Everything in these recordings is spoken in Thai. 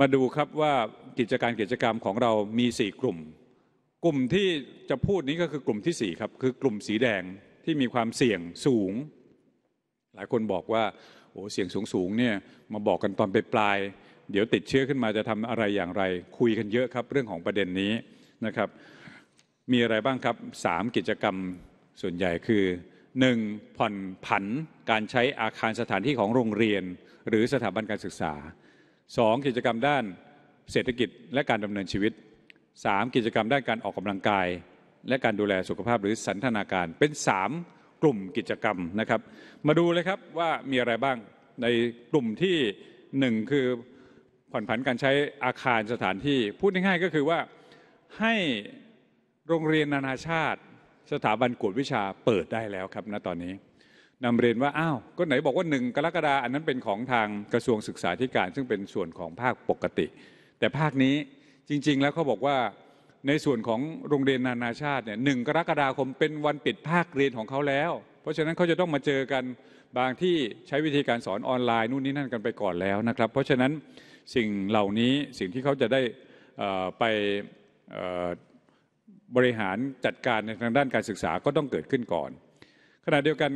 มาดูครับว่ากิจการกิจกรรมของเรามี 4 กลุ่ม กลุ่มที่จะพูดนี้ก็คือกลุ่มที่ 4ครับคือกลุ่มสีแดงที่มีความเสี่ยงสูงหลายคนบอกว่าโอ้เสี่ยงสูงสูงเนี่ยมาบอกกันตอนไปปลายเดี๋ยวติดเชื้อขึ้นมาจะทำอะไรอย่างไร คุยกันเยอะครับเรื่องของประเด็นนี้นะครับมีอะไรบ้างครับ 3 กิจกรรมส่วนใหญ่คือ 1. ผ่อนผันการใช้อาคารสถานที่ของโรงเรียนหรือสถาบันการศึกษา 2. กิจกรรมด้านเศรษฐกิจและการดำเนินชีวิต 3. กิจกรรมด้านการออกกำลังกาย และการดูแลสุขภาพหรือสันทนาการ เป็น 3 กลุ่มกิจกรรมนะครับ มาดูเลยครับว่ามีอะไรบ้างในกลุ่มที่1คือผ่อนผันการใช้อาคารสถานที่ พูดง่ายๆก็คือว่าให้โรงเรียนนานาชาติ สถาบันกวดวิชาเปิดได้แล้วครับณตอนนี้นำเรียนว่า อ้าว ก็ไหนบอกว่าหนึ่ง กรกฎาอันนั้นเป็นของทางกระทรวงศึกษาธิการซึ่งเป็นส่วนของภาคปกติ แต่ภาคนี้จริง ๆ แล้วเขาบอกว่าในส่วนของโรงเรียนนานาชาติเนี่ยหนึ่งกรกฎาคมเป็นวันปิดภาคเรียนของเขาแล้ว เพราะฉะนั้นเขาจะต้องมาเจอกันบางที่ใช้วิธีการสอนออนไลน์นู่นนี่นั่นกันไปก่อนแล้วนะครับเพราะฉะนั้นสิ่งเหล่านี้สิ่งที่เขาจะได้ไปบริหารจัดการในทางด้านการศึกษาก็ต้องเกิดขึ้นก่อน ขณะเดียวกัน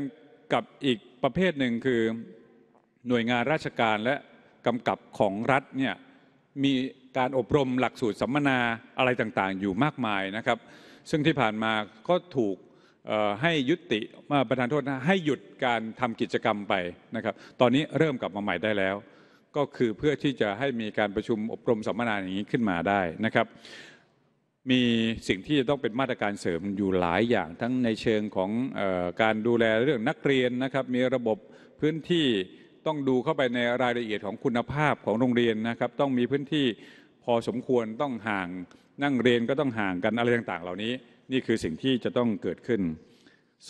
กับอีกประเภทหนึ่งคือหน่วยงานราชการและกำกับของรัฐเนี่ยมีการอบรมหลักสูตรสัมมนาอะไรต่างๆ อยู่มากมายนะครับ ซึ่งที่ผ่านมาก็ถูกให้ยุติมาประธานโทษนะให้หยุดการทำกิจกรรมไปนะครับ ตอนนี้เริ่มกลับมาใหม่ได้แล้ว ก็คือเพื่อที่จะให้มีการประชุมอบรมสัมมนาอย่างนี้ขึ้นมาได้นะครับมีสิ่งที่จะต้องเป็นมาตรการเสริมอยู่หลายอย่าง ทั้งในเชิงของออการดูแลเรื่องนักเรียนนะครับ มีระบบพื้นที่ต้องดูเข้าไปในรายละเอียดของคุณภาพของโรงเรียนนะครับต้องมีพื้นที่พอสมควรต้องห่างนั่งเรียนก็ต้องห่างกันอะไรต่าง ๆ เหล่านี้ นี่คือสิ่งที่จะต้องเกิดขึ้น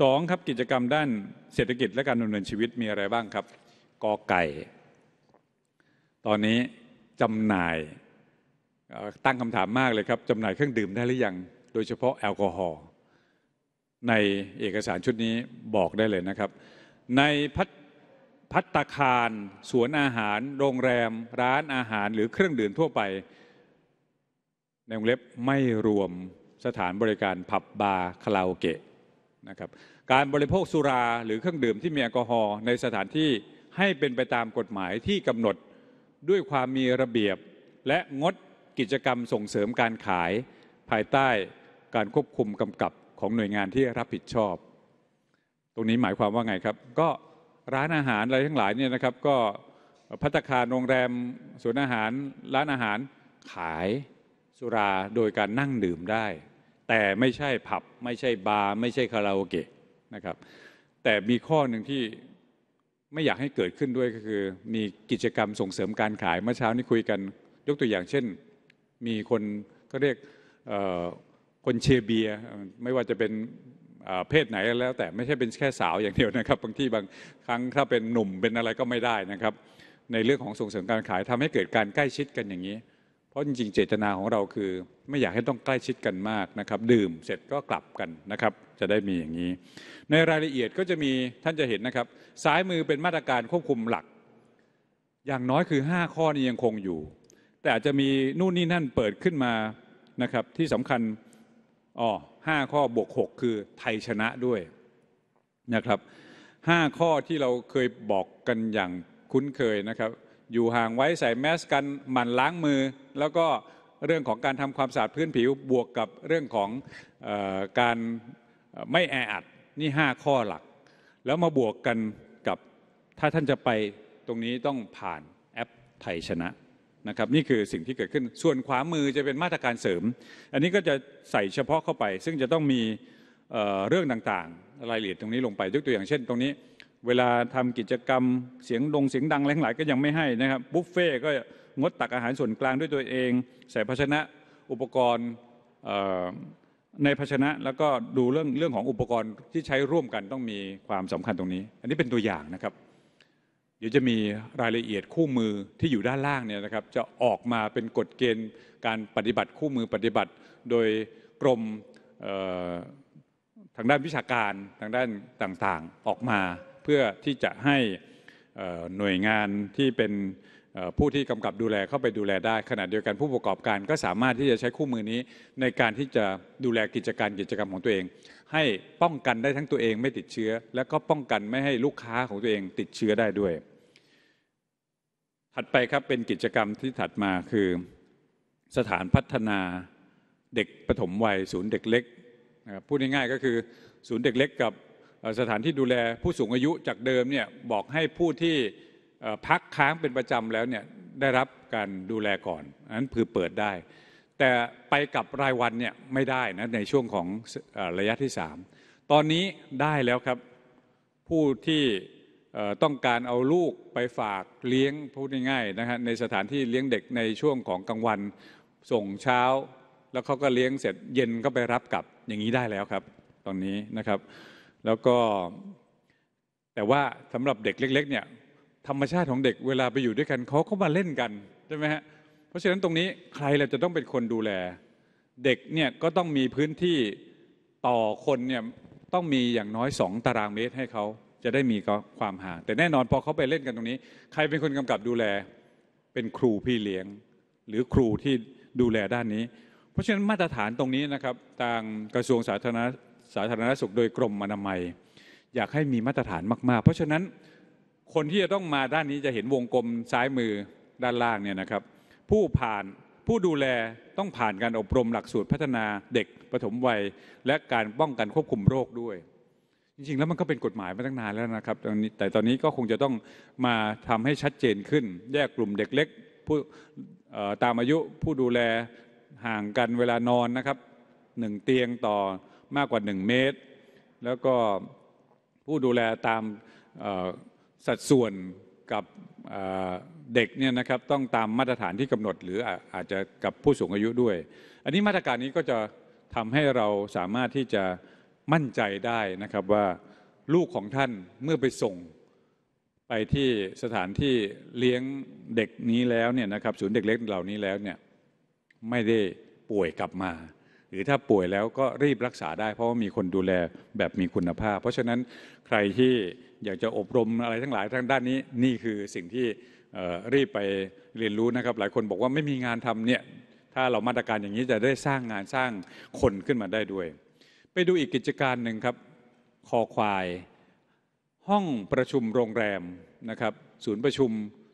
สองครับกิจกรรมด้านเศรษฐกิจและการดำเนินชีวิตมีอะไรบ้างครับ กอไก่ ตอนนี้จำหน่ายตั้งคำถามมากเลยครับจำหน่ายเครื่องดื่มได้หรือยังโดยเฉพาะแอลกอฮอล์ในเอกสารชุดนี้บอกได้เลยนะครับ ในพัพตตคารสวนอาหาร โรงแรมร้านอาหารหรือเครื่องดื่มทั่วไปในวงเล็บไม่รวมสถานบริการผับบาร์คาราโอเกะนะครับการบริโภคสุราหรือเครื่องดื่มที่มีแอลกอฮอล์ในสถานที่ให้เป็นไปตามกฎหมายที่กำหนดด้วยความมีระเบียบและงดกิจกรรมส่งเสริมการขายภายใต้การควบคุมกำกับของหน่วยงานที่รับผิดชอบ ตรงนี้หมายความว่าไงครับ ก็ร้านอาหารอะไรทั้งหลายเนี่ยนะครับ ก็พัตคารโรงแรมสวนอาหารร้านอาหารขายสุราโดยการนั่งดื่มได้ แต่ไม่ใช่ผับไม่ใช่บาร์ไม่ใช่คาราโอเกะนะครับ แต่มีข้อหนึ่งที่ไม่อยากให้เกิดขึ้นด้วยก็คือ มีกิจกรรมส่งเสริมการขาย เมื่อเช้านี้คุยกันยกตัวอย่างเช่นมีคนก็เรียกคนเชียร์เบียไม่ว่าจะเป็นเพศไหนแล้วแต่ไม่ใช่เป็นแค่สาวอย่างเดียวนะครับบางที่บางครั้งถ้าเป็นหนุ่มเป็นอะไรก็ไม่ได้นะครับในเรื่องของส่งเสริมการขายทำให้เกิดการใกล้ชิดกันอย่างนี้ เพราะจริงๆเจตนาของเราคือไม่อยากให้ต้องใกล้ชิดกันมากนะครับดื่มเสร็จก็กลับกันนะครับจะได้มีอย่างนี้ ในรายละเอียดก็จะมีท่านจะเห็นนะครับซ้ายมือเป็นมาตรการควบคุมหลัก อย่างน้อยคือ 5 ข้อนี้ยังคงอยู่แต่อาจจะมีนู่นนี่นั่นเปิดขึ้นมานะครับที่สำคัญอ๋อห้าข้อบวกหกคือไทยชนะด้วยนะครับห้าข้อที่เราเคยบอกกันอย่างคุ้นเคยนะครับอยู่ห่างไว้ใส่แมสกันหมั่นล้างมือ แล้วก็เรื่องของการทำความสะอาดพื้นผิวบวกกับเรื่องของออการไม่แออัดนี่ 5 ข้อหลัก แล้วมาบวกกันกับถ้าท่านจะไปตรงนี้ต้องผ่านแอปไทยชนะนะครับนี่คือสิ่งที่เกิดขึ้นส่วนขวามือจะเป็นมาตรการเสริม อันนี้ก็จะใส่เฉพาะเข้าไป ซึ่งจะต้องมีเเรื่องต่างๆ รายละเอียดตรงนี้ลงไปยกตัวอย่างเช่นตรงนี้ เวลาทำกิจกรรมเสียงดงเสียงดังหลายๆก็ยังไม่ให้นะครับ บุฟเฟ่ก็งดตักอาหารส่วนกลางด้วยตัวเอง ใส่ภาชนะอุปกรณ์ในภาชนะแล้วก็ดูเรื่องเรื่องของอุปกรณ์ที่ใช้ร่วมกันต้องมีความสำคัญตรงนี้ อันนี้เป็นตัวอย่างนะครับดี๋ยวจะมีรายละเอียดคู่มือที่อยู่ด้านล่างเนี่ยนะครับจะออกมาเป็นกฎเกณฑ์การปฏิบัติคู่มือปฏิบัติโดยกรมทางด้านวิชาการทางด้านต่างๆออกมา เพื่อที่จะให้หน่วยงานที่เป็นผู้ที่กำกับดูแลเข้าไปดูแลได้ขณะเดียวกันผู้ประกอบการ ก็สามารถที่จะใช้คู่มือนี้ในการที่จะดูแลกิจการกิจกรรมของตัวเอง ให้ป้องกันได้ทั้งตัวเองไม่ติดเชื้อ และก็ป้องกันไม่ให้ลูกค้าของตัวเอง ติดเชื้อได้ด้วยถัดไปครับเป็นกิจกรรมที่ถัดมาคือสถานพัฒนาเด็กปฐมวัย ศูนย์เด็กเล็กนะครับพูดง่ายๆก็คือศูนย์เด็กเล็กกับสถานที่ดูแลผู้สูงอายุจากเดิมเนี่ย บอกให้ผู้ที่พักค้างเป็นประจำแล้วเนี่ยได้รับการดูแลก่อนอนนั้นคือเปิดได้ แต่ไปกับรายวันเนี่ยไม่ได้นะในช่วงของระยะที่3ตอนนี้ได้แล้วครับผู้ที่ต้องการเอาลูกไปฝากเลี้ยงพูดง่ายๆนะฮะในสถานที่เลี้ยงเด็กในช่วงของกลางวันส่งเช้า แล้วเขาก็เลี้ยงเสร็จเย็นก็ไปรับกลับอย่างนี้ได้แล้วครับ ตอนนี้นะครับ แล้วก็แต่ว่าสำหรับเด็กเล็กๆเนี่ย ธรรมชาติของเด็กเวลาไปอยู่ด้วยกันเขาก็มาเล่นกันใช่ไหมฮะเพราะฉะนั้นตรงนี้ใครเราจะต้องเป็นคนดูแล เด็กเนี่ยก็ต้องมีพื้นที่ต่อคนเนี่ยต้องมีอย่างน้อยสองตารางเมตรให้เขาจะได้มีความห่างแต่แน่นอนพอเขาไปเล่นกันตรงนี้ ใครเป็นคนกำกับดูแล เป็นครูพี่เลี้ยง หรือครูที่ดูแลด้านนี้ เพราะฉะนั้นมาตรฐานตรงนี้นะครับทางกระทรวงสาธารณสาธารณสุขโดยกรมอนามัย อยากให้มีมาตรฐานมากๆ เพราะฉะนั้นคนที่จะต้องมาด้านนี้จะเห็นวงกลมซ้ายมือด้านล่างเนี่ยนะครับ ผู้ผ่านผู้ดูแลต้องผ่านการอบรมหลักสูตรพัฒนาเด็กปฐมวัย และการป้องกันควบคุมโรคด้วยจริงๆแล้วมันก็เป็นกฎหมายมาตั้งนานแล้วนะครับ แต่ตอนนี้ก็คงจะต้องมาทำให้ชัดเจนขึ้น แยกกลุ่มเด็กเล็กผู้ตามอายุผู้ดูแลห่างกันเวลานอนนะครับหนึ่งเตียงต่อมากกว่า 1 เมตร แล้วก็ผู้ดูแลตามสัดส่วนกับเด็กเนี่ยนะครับ ต้องตามมาตรฐานที่กำหนดหรืออาจจะกับผู้สูงอายุด้วย อันนี้มาตรการนี้ก็จะทำให้เราสามารถที่จะมั่นใจได้นะครับว่าลูกของท่านเมื่อไปส่งไปที่สถานที่เลี้ยงเด็กนี้แล้วเนี่ยนะครับศูนย์เด็กเล็กเหล่านี้แล้วเนี่ยไม่ได้ป่วยกลับมา หรือถ้าป่วยแล้วก็รีบรักษาได้ เพราะว่ามีคนดูแลแบบมีคุณภาพ เพราะฉะนั้นใครที่อยากจะอบรมอะไรทั้งหลายทั้งด้านนี้นี่คือสิ่งที่รีบไปเรียนรู้นะครับ หลายคนบอกว่าไม่มีงานทำเนี่ยถ้าเรามาตรการอย่างนี้จะได้สร้างงานสร้างคนขึ้นมาได้ด้วยไปดูอีกกิจการหนึ่งครับคอควาย ห้องประชุมโรงแรมนะครับ ศูนย์ประชุม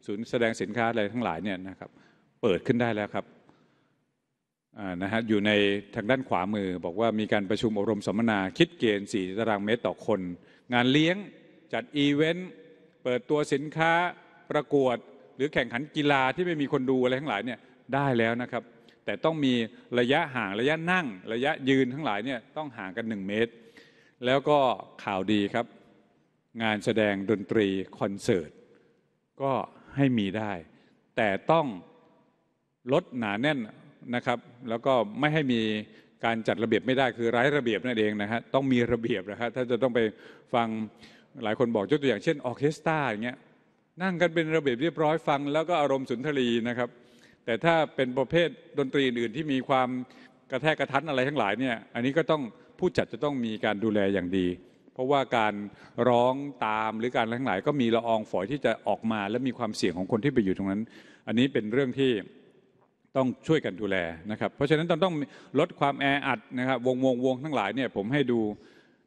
ศูนย์แสดงสินค้าอะไรทั้งหลายเนี่ยนะครับ เปิดขึ้นได้แล้วครับนะฮะอยู่ในทางด้านขวามือบอกว่ามีการประชุมอบรมสัมมนาคิดเกณฑ์4ตารางเมตรต่อคน งานเลี้ยงจัดอีเวนต์ เปิดตัวสินค้าประกวด หรือแข่งขันกีฬาที่ไม่มีคนดูอะไรทั้งหลายเนี่ยได้แล้วนะครับแต่ต้องมีระยะห่างระยะนั่งระยะยืนทั้งหลายเนี่ยต้องห่างกัน 1 เมตร แล้วก็ข่าวดีครับงานแสดงดนตรีคอนเสิร์ตก็ให้มีได้ แต่ต้องลดหนาแน่นนะครับ แล้วก็ไม่ให้มีการจัดระเบียบไม่ได้คือไร้ระเบียบนั่นเองนะฮะต้องมีระเบียบนะฮะถ้าจะต้องไปฟังหลายคนบอกยกตัว อย่างเช่นออเคสตราอย่างเงี้ยนั่งกันเป็นระเบียบเรียบร้อยฟังแล้วก็อารมณ์สุนทรีนะครับแต่ถ้าเป็นประเภทดนตรีอื่นที่มีความกระแทกกระทันอะไรทั้งหลายเนี่ยอันนี้ก็ต้องผู้จัดจะต้องมีการดูแลอย่างดี เพราะว่าการร้องตามหรือการอะไรทั้งหลายก็มีละอองฝอยที่จะออกมา และมีความเสี่ยงของคนที่ไปอยู่ตรงนั้น อันนี้เป็นเรื่องที่ต้องช่วยกันดูแลนะครับเพราะฉะนั้นต้องต้องลดความแออัดนะครับวงวงวงทั้งหลายเนี่ยผมให้ดู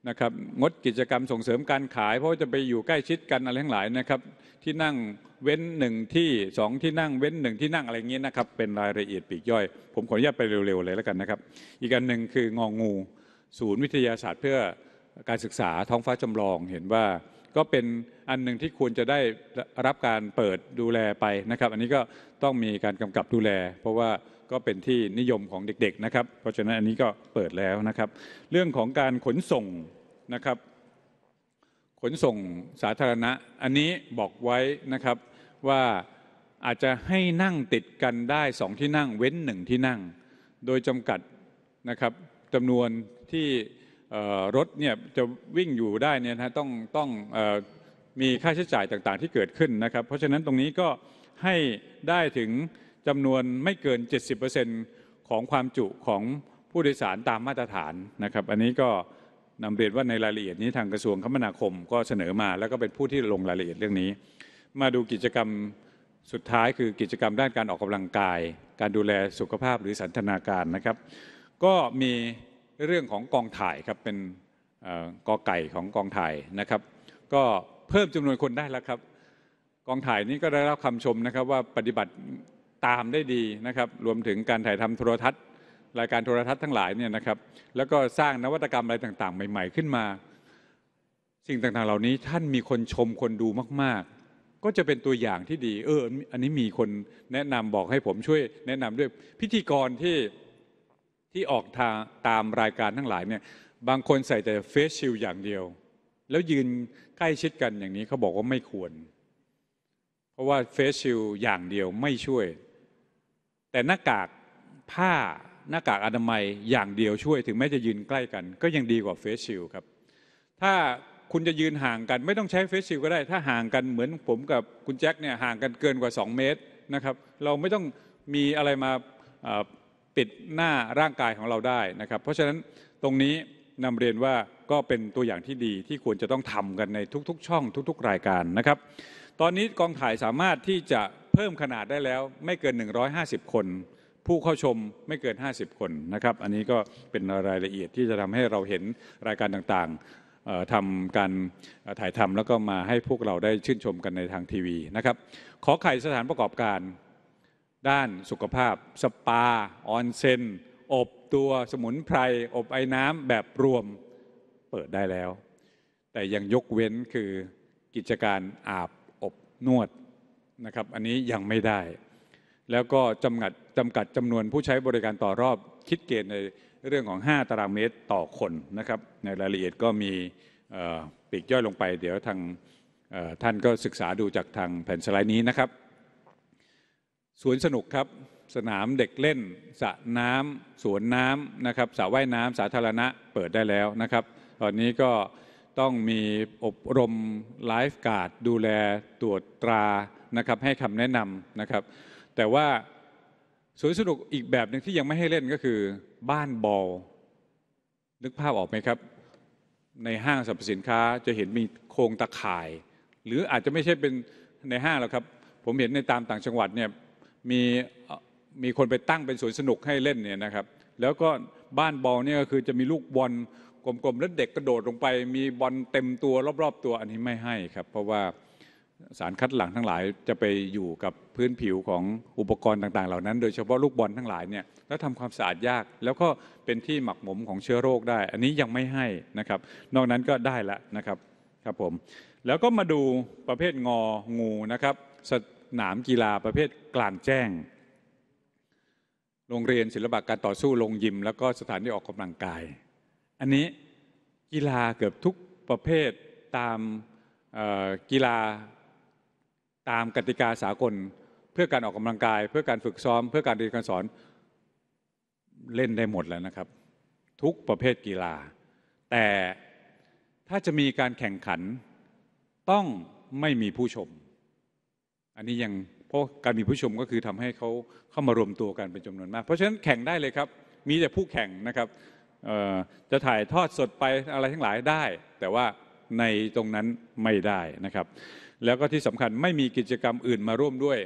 นะครับงดกิจกรรมส่งเสริมการขาย เพราะจะไปอยู่ใกล้ชิดกันอะไรทั้งหลายนะครับ ที่นั่งเว้นหนึ่งที่สองที่นั่งเว้นหนึ่งที่นั่งอะไรเงี้ยนะครับเป็นรายละเอียดปีกย่อย ผมขออนุญาตไปเร็ว ๆ เลยแล้วกันนะครับ อีกอันหนึ่งคืององงู ศูนย์วิทยาศาสตร์เพื่อการศึกษาท้องฟ้าจำลองเห็นว่าก็เป็นอันหนึ่งที่ควรจะได้รับการเปิดดูแลไปนะครับ อันนี้ก็ต้องมีการกำกับดูแล เพราะว่าก็เป็นที่นิยมของเด็กๆนะครับ เพราะฉะนั้นอันนี้ก็เปิดแล้วนะครับ เรื่องของการขนส่งนะครับ ขนส่งสาธารณะอันนี้บอกไว้นะครับว่าอาจจะให้นั่งติดกันได้สองที่นั่ง เว้นหนึ่งที่นั่ง โดยจำกัดนะครับจำนวนที่รถเนี่ยจะวิ่งอยู่ได้เนี่ยนะต้องต้องอมีค่าใช้จ่ายต่างๆที่เกิดขึ้นนะครับ เพราะฉะนั้นตรงนี้ก็ให้ได้ถึงจำนวนไม่เกิน 70%ของความจุของผู้โดยสารตามมาตรฐานนะครับ อันนี้ก็นำเรียนว่าในรายละเอียดนี้ทางกระทรวงคมนาคมก็เสนอมาแล้วก็เป็นผู้ที่ลงรายละเอียดเรื่องนี้ มาดูกิจกรรมสุดท้ายคือกิจกรรมด้านการออกกำลังกาย การดูแลสุขภาพหรือสันทนาการนะครับ ก็มีเรื่องของกองถ่ายครับเป็นกอไก่ของกองถ่ายนะครับ ก็เพิ่มจำนวนคนได้แล้วครับ กองถ่ายนี้ก็ได้รับคำชมนะครับว่าปฏิบัติตามได้ดีนะครับ รวมถึงการถ่ายทำโทรทัศน์ รายการโทรทัศน์ทั้งหลายเนี่ยนะครับ แล้วก็สร้างนวัตกรรมอะไรต่างๆ ใหม่ๆ ขึ้นมา สิ่งต่างๆเหล่านี้ท่านมีคนชมคนดูมาก ๆ ก็จะเป็นตัวอย่างที่ดี เอออันนี้มีคนแนะนำบอกให้ผมช่วย แนะนำด้วย พิธีกรที่ที่ออกทางตามรายการทั้งหลายเนี่ยบางคนใส่แต่เฟซชิลอย่างเดียว แล้วยืนใกล้ชิดกันอย่างนี้เขาบอกว่าไม่ควร เพราะว่าเฟซชิลอย่างเดียวไม่ช่วยแต่หน้ากากผ้าหน้ากากอนามัยอย่างเดียวช่วยถึงแม้จะยืนใกล้กัน ก็ยังดีกว่าเฟสชิลครับถ้าคุณจะยืนห่างกันไม่ต้องใช้เฟสชิลก็ได้ ถ้าห่างกันเหมือนผมกับคุณแจ็คเนี่ยห่างกันเกินกว่า 2 เมตรนะครับเราไม่ต้องมีอะไรมาปิดหน้าร่างกายของเราได้นะครับเพราะฉะนั้นตรงนี้นำเรียนว่าก็เป็นตัวอย่างที่ดีที่ควรจะต้องทำกันในทุก ๆ ช่องทุกๆรายการนะครับตอนนี้กองถ่ายสามารถที่จะเพิ่มขนาดได้แล้วไม่เกิน 150 คน ผู้เข้าชมไม่เกิน 50 คนนะครับอันนี้ก็เป็นรายละเอียดที่จะทำให้เราเห็นรายการต่างๆทำการถ่ายทำแล้วก็มาให้พวกเราได้ชื่นชมกันในทางทีวีนะครับขอไข่สถานประกอบการด้านสุขภาพสปาออนเซนอบตัวสมุนไพร อบไอ้น้ำแบบรวมเปิดได้แล้ว แต่ยังยกเว้นคือกิจการอาบอบนวดนะครับอันนี้ยังไม่ได้ แล้วก็จำกัดจำกัดจำนวนผู้ใช้บริการต่อรอบคิดเกณฑ์ในเรื่องของ 5 ตารางเมตรต่อคนนะครับในรายละเอียดก็มีปีกย่อยลงไป เดี๋ยวทางท่านก็ศึกษาดูจากทางแผ่นสไลด์นี้นะครับสวนสนุกครับสนามเด็กเล่นสระน้ำสวนน้ำนะครับสระว่ายน้ำสาธารณะเปิดได้แล้วนะครับ ตอนนี้ก็ต้องมีอบรมไลฟ์การ์ดดูแลตรวจตรานะครับให้คำแนะนำนะครับ แต่ว่าสวนสนุกอีกแบบหนึ่งที่ยังไม่ให้เล่นก็คือ บ้านบอลนึกภาพออกไหมครับ ในห้างสรรพสินค้าจะเห็นมีโครงตะข่าย หรืออาจจะไม่ใช่เป็นในห้างหรอกครับผมเห็นในตามต่างจังหวัดเนี่ยมีมีคนไปตั้งเป็นสวนสนุกให้เล่นเนี่ยนะครับ แล้วก็บ้านบอลเนี่ยก็คือจะมีลูกบอลกลมๆแล้วเด็กกระโดดลงไป มีบอลเต็มตัวรอบๆ ตัวอันนี้ไม่ให้ครับเพราะว่าสารคัดหลั่งทั้งหลายจะไปอยู่กับพื้นผิวของอุปกรณ์ต่างๆ เหล่านั้น โดยเฉพาะ ลูกบอลทั้งหลายเนี่ยแล้วทำความสะอาดยาก แล้วก็เป็นที่หมักหมมของเชื้อโรคได้ อันนี้ยังไม่ให้นะครับ นอกนั้นก็ได้ละนะครับครับผม แล้วก็มาดูประเภทงองูนะครับ สนามกีฬาประเภทกลางแจ้ง โรงเรียนศิลปะการต่อสู้ โรงยิม แล้วก็สถานที่ออกกำลังกาย อันนี้กีฬาเกือบทุกประเภทตามกีฬาตามกติกาสากลเพื่อการออกกำลังกาย เพื่อการฝึกซ้อม เพื่อการเรียนการสอนเล่นได้หมดแล้วนะครับ ทุกประเภทกีฬา แต่ถ้าจะมีการแข่งขันต้องไม่มีผู้ชม อันนี้ยังเพราะการมีผู้ชม ก็คือทำให้เขาเข้ามารวมตัวกันเป็นจำนวนมากเพราะฉะนั้นแข่งได้เลยครับ มีแต่ผู้แข่งนะครับ จะถ่ายทอดสดไปอะไรทั้งหลายได้ แต่ว่าในตรงนั้นไม่ได้นะครับแล้วก็ที่สำคัญไม่มีกิจกรรมอื่นมาร่วมด้วย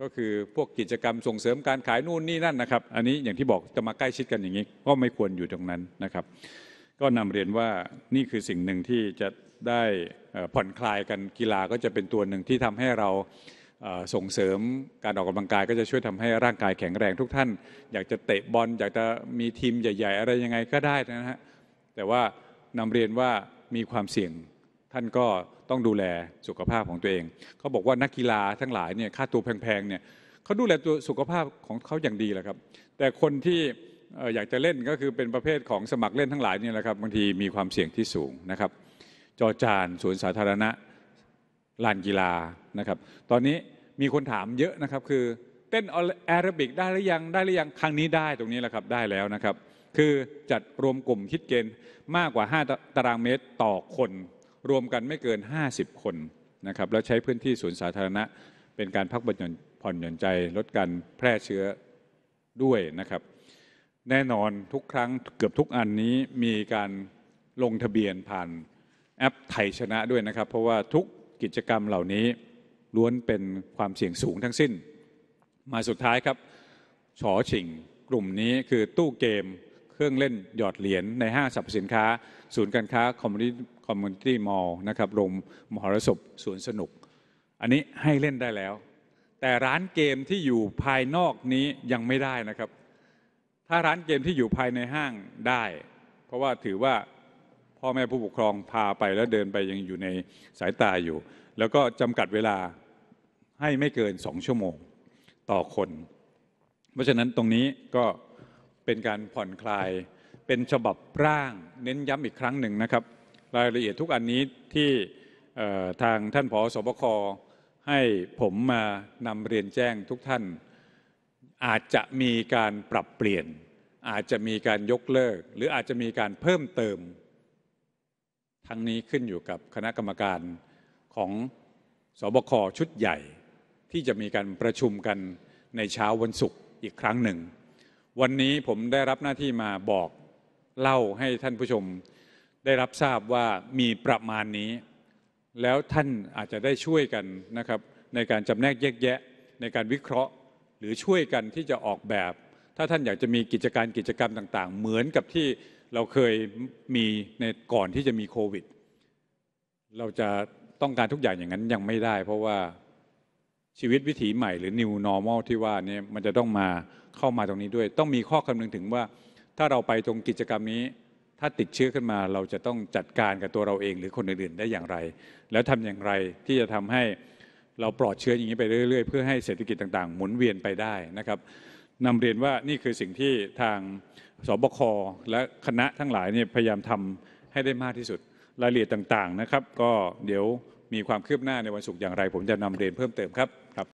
ก็คือพวกกิจกรรมส่งเสริมการขายนู่นนี่นั่นนะครับ อันนี้อย่างที่บอกจะมาใกล้ชิดกันอย่างนี้ ก็ไม่ควรอยู่ตรงนั้นนะครับ ก็นำเรียนว่านี่คือสิ่งหนึ่งที่จะได้ผ่อนคลายกันกีฬาก็จะเป็นตัวหนึ่งที่ทำให้เราส่งเสริมการออกกำลังกายก็จะช่วยทำให้ร่างกายแข็งแรงทุกท่าน อยากจะเตะบอลอยากจะมีทีมใหญ่ๆอะไรยังไงก็ได้นะฮะแต่ว่านำเรียนว่ามีความเสี่ยงท่านก็ต้องดูแลสุขภาพของตัวเองเขาบอกว่านักกีฬาทั้งหลายเนี่ยค่าตัวแพงๆเนี่ยเขาดูแลตัวสุขภาพของเขาอย่างดีแหละครับ แต่คนที่อยากจะเล่นก็คือเป็นประเภทของสมัครเล่นทั้งหลายเนี่ยแหละครับบางทีมีความเสี่ยงที่สูงนะครับจอจานสวนสาธารณะลานกีฬานะครับตอนนี้มีคนถามเยอะนะครับ คือเต้นแอรบิกได้หรือยังได้หรือยังครั้งนี้ได้ตรงนี้แหละครับได้แล้วนะครับคือจัดรวมกลุ่มคิดเกณฑ์มากกว่า 5 ตารางเมตรต่อคนรวมกันไม่เกิน 50 คนนะครับแล้วใช้พื้นที่ศูนย์สาธารณะ เป็นการพักผ่อนหย่อนใจลดการแพร่เชื้อด้วยนะครับ แน่นอนทุกครั้งเกือบทุกอันนี้มีการลงทะเบียนผ่านแอปไทยชนะด้วยนะครับ เพราะว่าทุกกิจกรรมเหล่านี้ล้วนเป็นความเสี่ยงสูงทั้งสิ้น มาสุดท้ายครับฉอฉิงกลุ่มนี้คือตู้เกมเครื่องเล่นหยอดเหรียญในห้างสรรพสินค้า ศูนย์การค้าคอมมูนิตี้คอมมูนิตี้มอลล์นะครับ โรงมหรสพสวนสนุก อันนี้ให้เล่นได้แล้ว แต่ร้านเกมที่อยู่ภายนอกนี้ยังไม่ได้นะครับ ถ้าร้านเกมที่อยู่ภายในห้างได้ เพราะว่าถือว่า พ่อแม่ผู้ปกครองพาไปแล้วเดินไปยังอยู่ในสายตาอยู่ แล้วก็จำกัดเวลาให้ไม่เกินสองชั่วโมงต่อคน เพราะฉะนั้นตรงนี้ก็เป็นการผ่อนคลาย เป็นฉบับร่าง เน้นย้ำอีกครั้งหนึ่งนะครับ รายละเอียดทุกอันนี้ที่ทางท่านผอสบคให้ผมมานำเรียนแจ้งทุกท่าน อาจจะมีการปรับเปลี่ยน อาจจะมีการยกเลิก หรืออาจจะมีการเพิ่มเติม ทั้งนี้ขึ้นอยู่กับคณะกรรมการของสบคชุดใหญ่ ที่จะมีการประชุมกันในเช้าวันศุกร์อีกครั้งหนึ่งวันนี้ผมได้รับหน้าที่มาบอกเล่าให้ท่านผู้ชมได้รับทราบว่ามีประมาณนี้ แล้วท่านอาจจะได้ช่วยกันนะครับในการจำแนกแยกแยะในการวิเคราะห์ หรือช่วยกันที่จะออกแบบ ถ้าท่านอยากจะมีกิจการกิจกรรมต่างๆ เหมือนกับที่เราเคยมีในก่อนที่จะมีโควิด เราจะต้องการทุกอย่างอย่างนั้นยังไม่ได้เพราะว่าชีวิตวิถีใหม่หรือ new normal ที่ว่าเนี่ยมันจะต้องมาเข้ามาตรงนี้ด้วย ต้องมีข้อคำนึงถึงว่าถ้าเราไปตรงกิจกรรมนี้ ถ้าติดเชื้อขึ้นมาเราจะต้องจัดการกับตัวเราเอง หรือคนอื่นๆได้อย่างไร แล้วทำอย่างไรที่จะทำให้เราปลอดเชื้ออย่างนี้ไปเรื่อยๆเพื่อให้เศรษฐกิจต่างๆหมุนเวียนไปได้นะครับนำเรียนว่านี่คือสิ่งที่ทางสบค และคณะทั้งหลายเนี่ยพยายามทำให้ได้มากที่สุดรายละเอียดต่างๆนะครับ ก็เดี๋ยวมีความคืบหน้าในวันศุกร์อย่างไรผมจะนำเรียนเพิ่มเติมครับครับ